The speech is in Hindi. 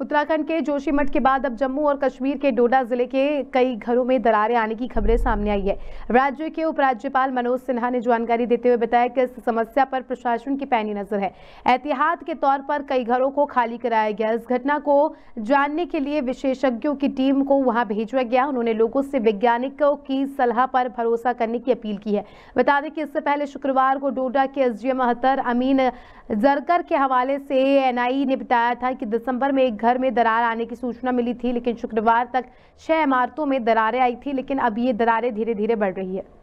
उत्तराखंड के जोशीमठ के बाद अब जम्मू और कश्मीर के डोडा जिले के कई घरों में दरारें आने की खबरें सामने आई है राज्य के उपराज्यपाल मनोज सिन्हा ने जानकारी देते हुए बताया कि इस समस्या पर प्रशासन की पैनी नजर है एहतियात के तौर पर कई घरों को खाली कराया गया इस घटना को जानने के लिए विशेषज्ञों की टीम को वहाँ भेजा गया उन्होंने लोगों से वैज्ञानिकों की सलाह पर भरोसा करने की अपील की है बता दें कि इससे पहले शुक्रवार को डोडा के एस अमीन जरकर के हवाले से एनआईए ने बताया था कि दिसंबर में एक घर में दरार आने की सूचना मिली थी लेकिन शुक्रवार तक छह इमारतों में दरारें आई थी लेकिन अब ये दरारें धीरे धीरे बढ़ रही है